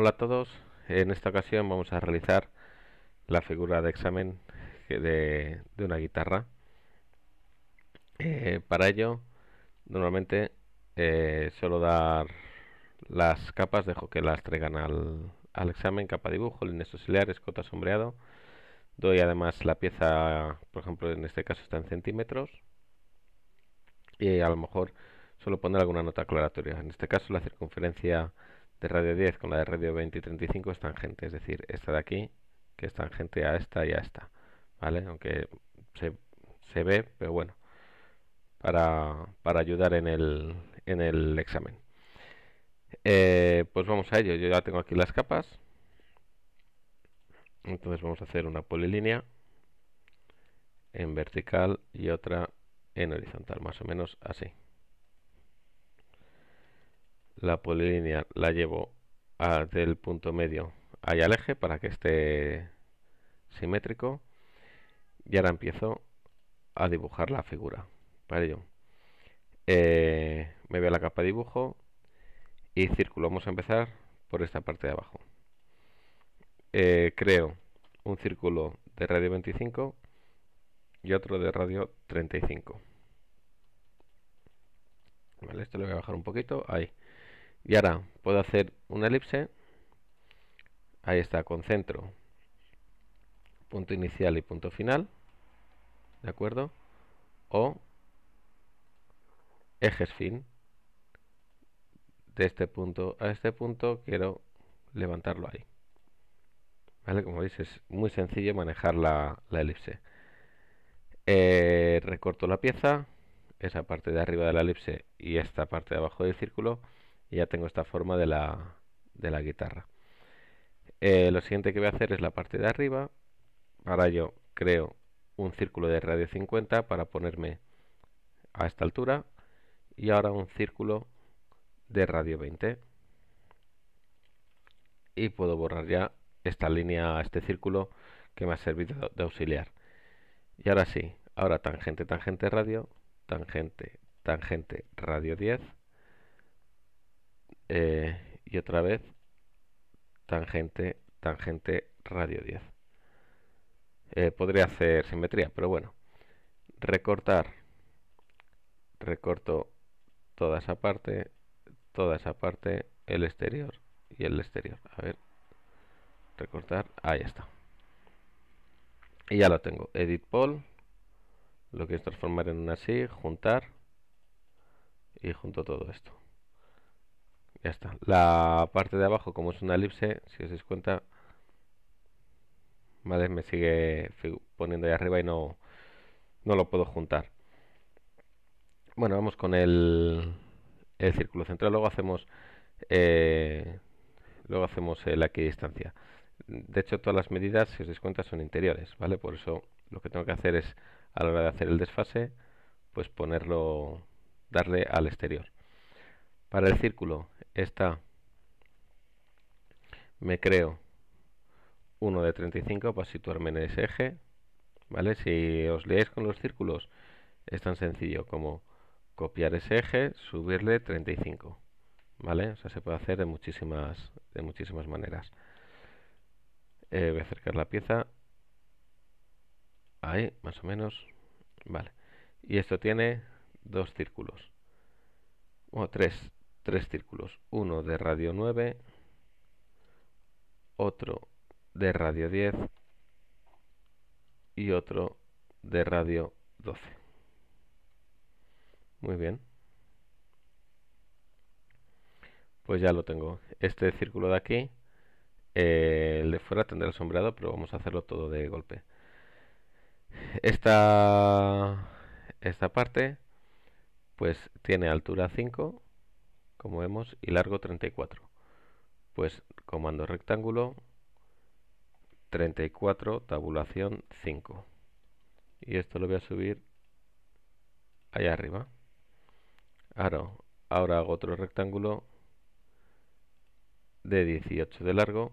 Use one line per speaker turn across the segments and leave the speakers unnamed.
Hola a todos, en esta ocasión vamos a realizar la figura de examen de, una guitarra. Eh, para ello, normalmente eh, solo dar las capas, dejo que las traigan al, examen, capa dibujo, líneas auxiliares, cota sombreado. Doy además la pieza, por ejemplo, en este caso está en centímetros. Y a lo mejor solo poner alguna nota aclaratoria. En este caso la circunferencia de radio 10 con la de radio 20 y 35 es tangente, es decir, esta de aquí, que es tangente a esta y a esta, ¿vale? Aunque se, ve, pero bueno, para, para ayudar en el, en el examen. Eh, pues vamos a ello, yo ya tengo aquí las capas, entonces vamos a hacer una polilínea en vertical y otra en horizontal, más o menos así la polilínea la llevo del punto medio ahí al eje para que esté simétrico y ahora empiezo a dibujar la figura para ello eh, me voy a la capa de dibujo y círculo vamos a empezar por esta parte de abajo eh, creo un círculo de radio 25 y otro de radio 35 vale, esto lo voy a bajar un poquito ahí y ahora puedo hacer una elipse. Ahí está, con centro Punto inicial y punto final. ¿De acuerdo? O ejes fin. De este punto a este punto quiero levantarlo ahí. ¿Vale? Como veis es muy sencillo manejar la, elipse. Eh, recorto la pieza, esa parte de arriba de la elipse y esta parte de abajo del círculo y ya tengo esta forma de la, de la guitarra. Eh, lo siguiente que voy a hacer es la parte de arriba. para yo creo un círculo de radio 50 para ponerme a esta altura y ahora un círculo de radio 20 y puedo borrar ya esta línea, este círculo que me ha servido de auxiliar. Y ahora sí, ahora tangente, tangente, radio, tangente, tangente, radio 10 eh, y otra vez tangente, tangente radio 10. Eh, podría hacer simetría, pero bueno. Recortar. Recorto toda esa parte, toda esa parte, el exterior y el exterior. A ver. Recortar. Ahí está. Y ya lo tengo. Edit pole Lo que es transformar en una SIG, juntar. Y junto todo esto. Ya está. La parte de abajo, como es una elipse, si os dais cuenta, Me sigue poniendo ahí arriba y no, no lo puedo juntar. Bueno, vamos con el, el círculo central. Luego hacemos, eh, luego hacemos la equidistancia. De hecho, todas las medidas, si os dais cuenta, son interiores, ¿vale? Por eso lo que tengo que hacer es, a la hora de hacer el desfase, pues ponerlo, darle al exterior. Para el círculo, está me creo uno de 35 para situarme en ese eje vale si os leéis con los círculos es tan sencillo como copiar ese eje subirle 35 vale o sea se puede hacer de muchísimas de muchísimas maneras eh, voy a acercar la pieza ahí más o menos vale y esto tiene dos círculos o tres tres círculos, uno de radio 9, otro de radio 10 y otro de radio 12. Muy bien. Pues ya lo tengo. Este círculo de aquí, eh, el de fuera tendrá el sombreado, pero vamos a hacerlo todo de golpe. Esta, esta parte, pues tiene altura 5 como vemos, y largo 34. Pues comando rectángulo 34 tabulación 5. Y esto lo voy a subir allá arriba. Ahora, ahora hago otro rectángulo de 18 de largo.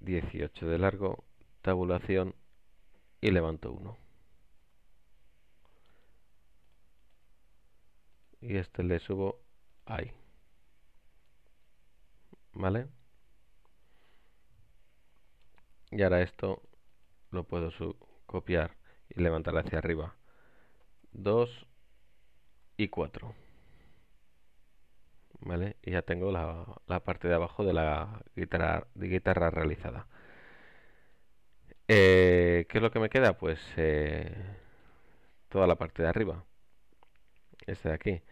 18 de largo, tabulación y levanto 1. y este le subo ahí vale y ahora esto lo puedo copiar y levantar hacia arriba 2 y 4 vale y ya tengo la, parte de abajo de la guitarra, de guitarra realizada eh, ¿Qué es lo que me queda? Pues eh, toda la parte de arriba. Este de aquí.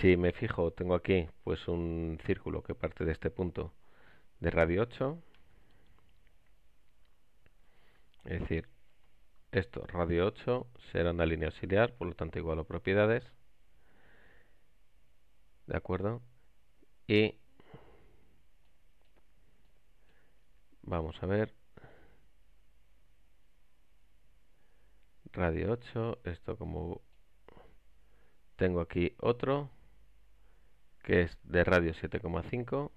Si me fijo, tengo aquí pues un círculo que parte de este punto de radio 8. Es decir, esto, radio 8, será una línea auxiliar, por lo tanto igual a propiedades. ¿De acuerdo? Y vamos a ver. Radio 8, esto como tengo aquí otro que es de radio 7,5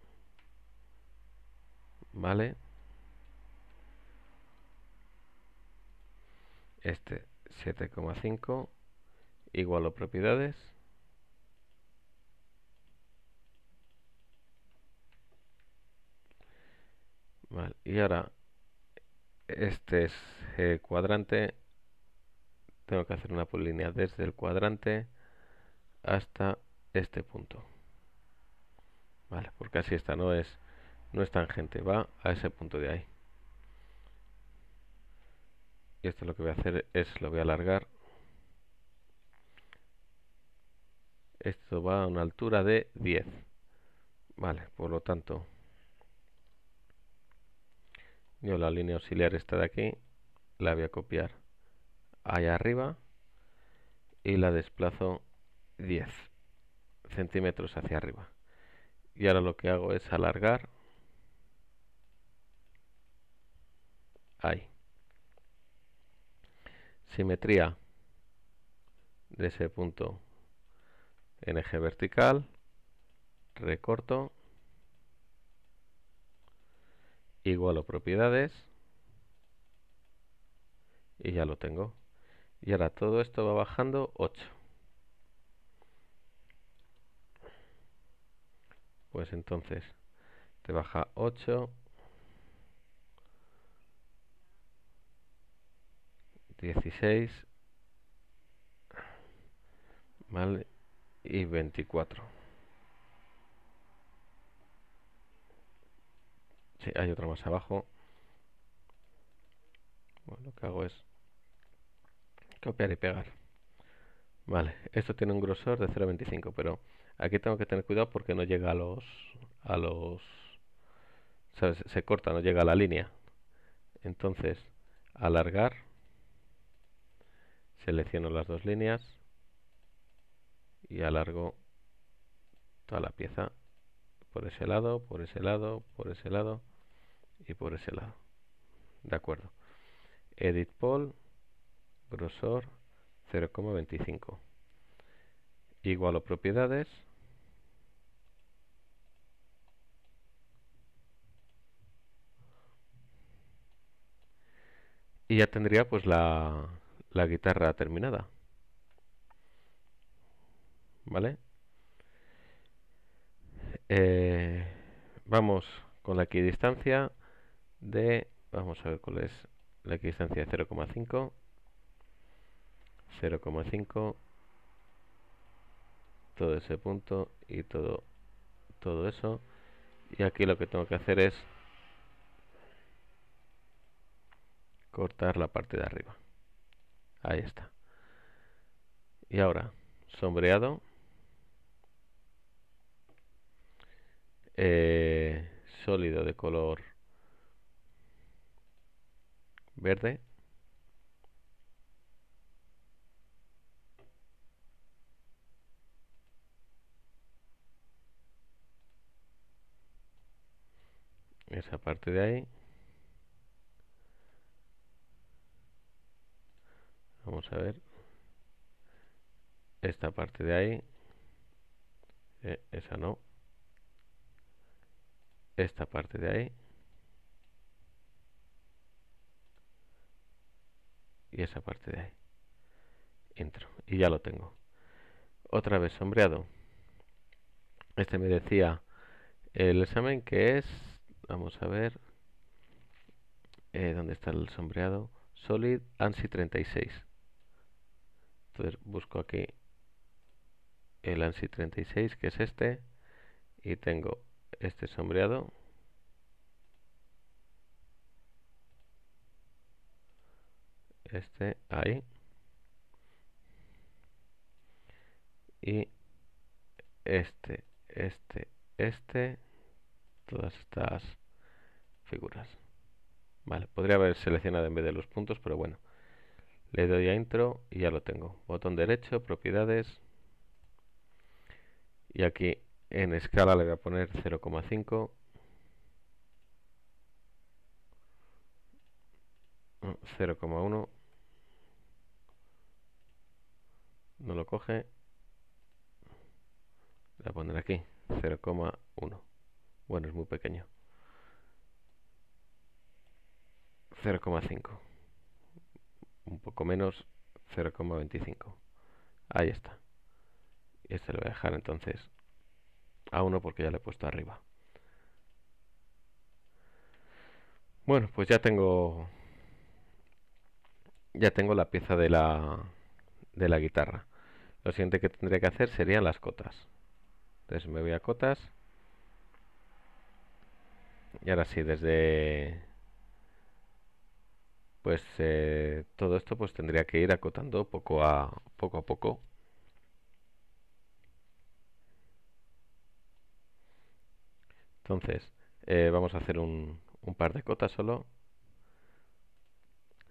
vale este 7,5 igualo propiedades vale y ahora este es el cuadrante tengo que hacer una polínea desde el cuadrante hasta este punto porque así esta no es, no es tangente, va a ese punto de ahí. Y esto lo que voy a hacer es, lo voy a alargar. Esto va a una altura de 10. Vale, por lo tanto, yo la línea auxiliar esta de aquí la voy a copiar allá arriba y la desplazo 10 centímetros hacia arriba y ahora lo que hago es alargar ahí simetría de ese punto en eje vertical recorto igualo propiedades y ya lo tengo y ahora todo esto va bajando 8 pues entonces te baja 8, 16, ¿vale? Y 24. Sí, hay otra más abajo. Bueno, lo que hago es copiar y pegar. Vale, esto tiene un grosor de 0,25, pero Aquí tengo que tener cuidado porque no llega a los... A los Se corta, no llega a la línea. Entonces, alargar. Selecciono las dos líneas. Y alargo toda la pieza. Por ese lado, por ese lado, por ese lado y por ese lado. De acuerdo. Edit pol grosor 0,25. Igualo propiedades. y ya tendría pues la, guitarra terminada vale eh, vamos con la equidistancia de vamos a ver cuál es la equidistancia de 0,5 0,5 todo ese punto y todo todo eso y aquí lo que tengo que hacer es cortar la parte de arriba ahí está y ahora sombreado eh, sólido de color verde esa parte de ahí vamos a ver esta parte de ahí eh, esa no esta parte de ahí y esa parte de ahí entro y ya lo tengo otra vez sombreado este me decía el examen que es vamos a ver eh, dónde está el sombreado solid ANSI 36 busco aquí el ANSI 36, que es este, y tengo este sombreado. Este ahí. Y este, este, este, todas estas figuras. Vale, podría haber seleccionado en vez de los puntos, pero bueno. Le doy a intro y ya lo tengo. Botón derecho, propiedades. Y aquí en escala le voy a poner 0,5. 0,1 no lo coge Le voy a poner aquí 0,1 bueno es muy pequeño 0,5 un poco menos 0,25 ahí está y este lo voy a dejar entonces a 1 porque ya le he puesto arriba bueno pues ya tengo ya tengo la pieza de la de la guitarra lo siguiente que tendría que hacer serían las cotas entonces me voy a cotas y ahora sí desde pues eh, todo esto pues tendría que ir acotando poco a poco a poco entonces eh, vamos a hacer un, un par de cotas solo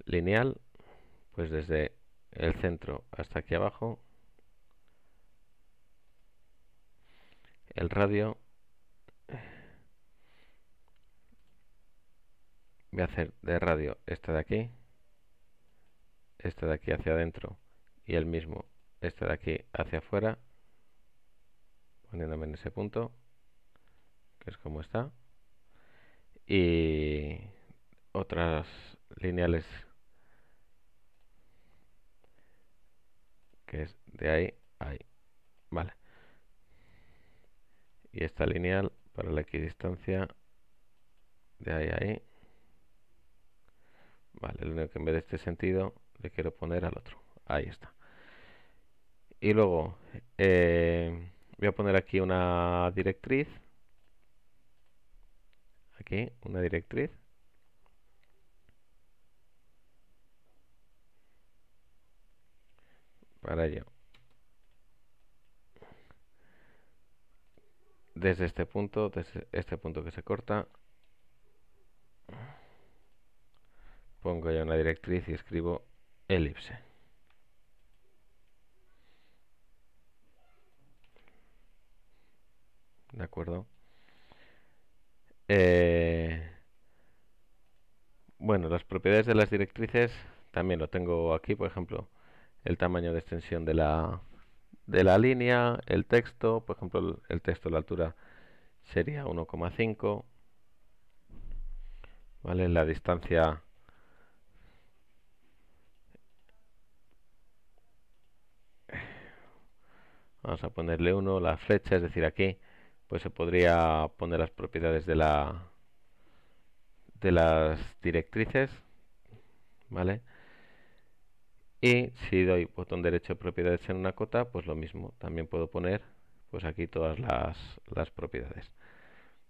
lineal pues desde el centro hasta aquí abajo el radio voy a hacer de radio este de aquí, este de aquí hacia adentro y el mismo este de aquí hacia afuera, poniéndome en ese punto, que es como está, y otras lineales que es de ahí a ahí, vale. Y esta lineal para la equidistancia de ahí a ahí Vale, lo único que en vez de este sentido le quiero poner al otro. Ahí está. Y luego eh, voy a poner aquí una directriz. Aquí, una directriz. Para ello. Desde este punto, desde este punto que se corta, pongo ya una directriz y escribo elipse. ¿De acuerdo? Eh, bueno, las propiedades de las directrices también lo tengo aquí, por ejemplo, el tamaño de extensión de la, de la línea, el texto, por ejemplo, el, el texto, la altura sería 1,5, ¿vale? La distancia vamos a ponerle uno la flecha es decir aquí pues se podría poner las propiedades de la de las directrices vale y si doy botón derecho propiedades en una cota pues lo mismo también puedo poner pues aquí todas las, las propiedades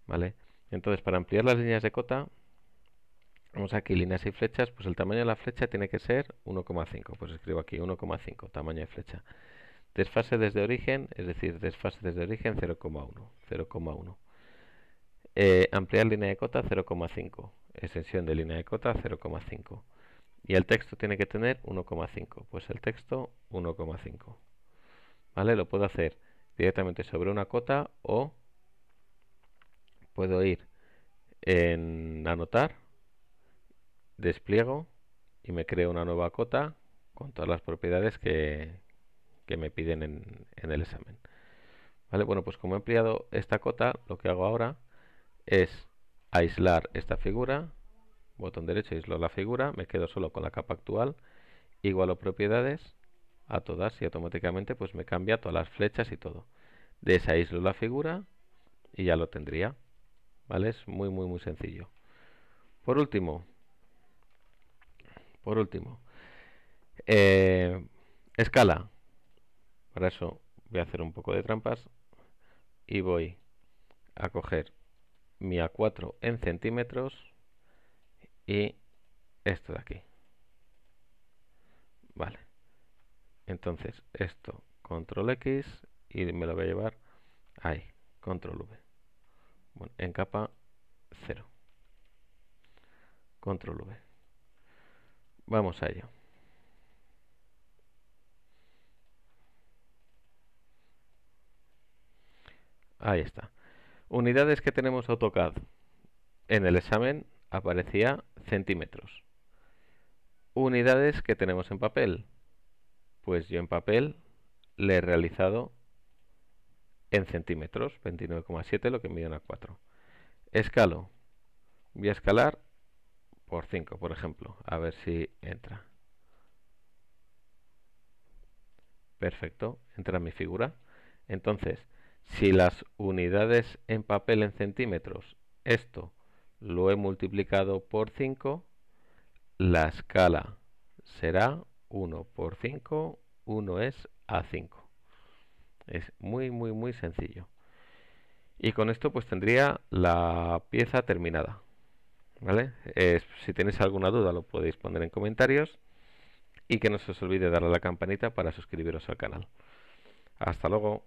vale entonces para ampliar las líneas de cota vamos aquí líneas y flechas pues el tamaño de la flecha tiene que ser 1,5 pues escribo aquí 1,5 tamaño de flecha Desfase desde origen, es decir, desfase desde origen 0,1. 0,1. Eh, ampliar línea de cota 0,5. Extensión de línea de cota 0,5. Y el texto tiene que tener 1,5. Pues el texto 1,5. ¿Vale? Lo puedo hacer directamente sobre una cota o puedo ir en anotar, despliego y me creo una nueva cota con todas las propiedades que, que me piden en, el examen. Vale, bueno, pues como he ampliado esta cota, lo que hago ahora es aislar esta figura, botón derecho, aislo la figura, me quedo solo con la capa actual, igualo propiedades a todas y automáticamente pues me cambia todas las flechas y todo. ...desaislo la figura y ya lo tendría. ¿Vale? Es muy muy muy sencillo. Por último, por último, eh, escala. Para eso voy a hacer un poco de trampas y voy a coger mi A4 en centímetros y esto de aquí. Vale. Entonces esto, control X y me lo voy a llevar ahí, control V. Bueno, en capa 0. Control V. Vamos a ello. Ahí está. Unidades que tenemos AutoCAD. En el examen aparecía centímetros. Unidades que tenemos en papel. Pues yo en papel le he realizado en centímetros, 29,7, lo que mide una 4. Escalo. Voy a escalar por 5, por ejemplo. A ver si entra. Perfecto, entra mi figura. Entonces, si las unidades en papel en centímetros, esto lo he multiplicado por 5, la escala será 1 por 5, 1 es A5. Es muy, muy, muy sencillo. Y con esto pues tendría la pieza terminada. ¿Vale? si tenéis alguna duda lo podéis poner en comentarios y que no se os olvide darle a la campanita para suscribiros al canal. Hasta luego.